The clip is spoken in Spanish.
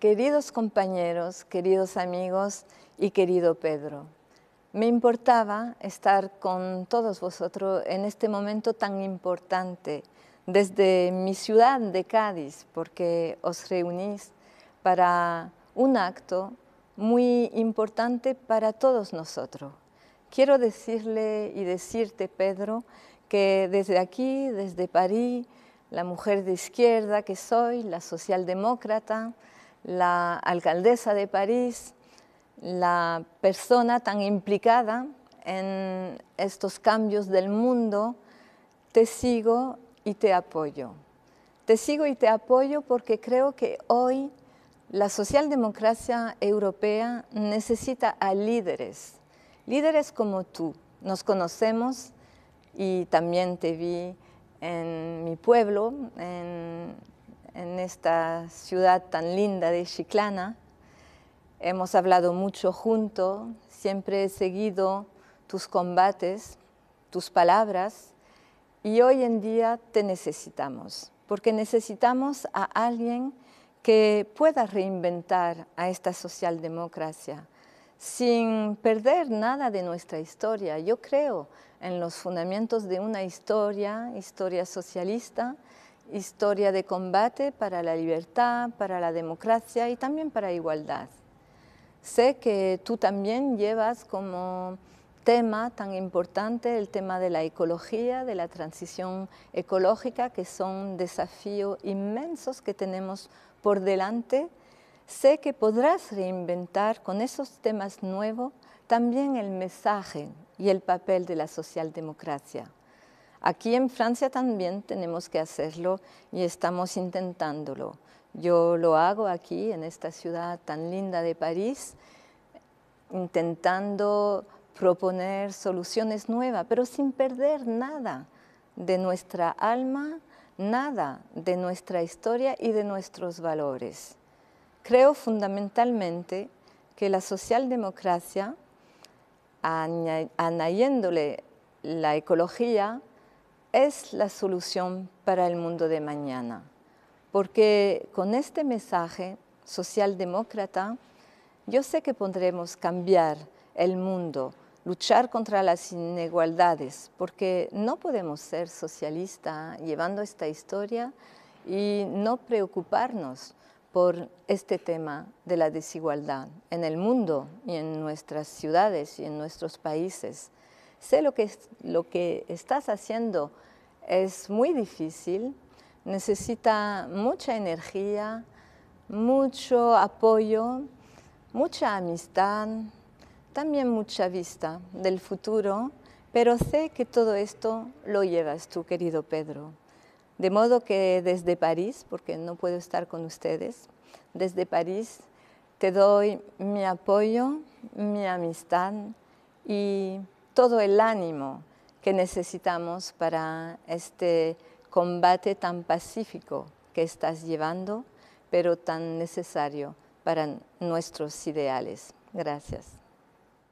Queridos compañeros, queridos amigos y querido Pedro, me importaba estar con todos vosotros en este momento tan importante desde mi ciudad de Cádiz, porque os reunís para un acto muy importante para todos nosotros. Quiero decirle y decirte, Pedro, que desde aquí, desde París, la mujer de izquierda que soy, la socialdemócrata, la alcaldesa de París, la persona tan implicada en estos cambios del mundo, te sigo y te apoyo. Te sigo y te apoyo porque creo que hoy la socialdemocracia europea necesita a líderes, líderes como tú. Nos conocemos y también te vi en mi pueblo, en en esta ciudad tan linda de Chiclana. Hemos hablado mucho juntos, siempre he seguido tus combates, tus palabras, y hoy en día te necesitamos, porque necesitamos a alguien que pueda reinventar a esta socialdemocracia sin perder nada de nuestra historia. Yo creo en los fundamentos de una historia, historia socialista, historia de combate para la libertad, para la democracia y también para la igualdad. Sé que tú también llevas como tema tan importante el tema de la ecología, de la transición ecológica, que son desafíos inmensos que tenemos por delante. Sé que podrás reinventar con esos temas nuevos también el mensaje y el papel de la socialdemocracia. Aquí en Francia también tenemos que hacerlo y estamos intentándolo. Yo lo hago aquí en esta ciudad tan linda de París, intentando proponer soluciones nuevas, pero sin perder nada de nuestra alma, nada de nuestra historia y de nuestros valores. Creo fundamentalmente que la socialdemocracia, añadiéndole la ecología, es la solución para el mundo de mañana, porque con este mensaje socialdemócrata yo sé que podremos cambiar el mundo, luchar contra las inigualdades, porque no podemos ser socialistas llevando esta historia y no preocuparnos por este tema de la desigualdad en el mundo y en nuestras ciudades y en nuestros países sé lo que, lo que estás haciendo es muy difícil, necesita mucha energía, mucho apoyo, mucha amistad, también mucha vista del futuro, pero sé que todo esto lo llevas tú, querido Pedro. De modo que desde París, porque no puedo estar con ustedes, desde París te doy mi apoyo, mi amistad y todo el ánimo que necesitamos para este combate tan pacífico que estás llevando, pero tan necesario para nuestros ideales. Gracias.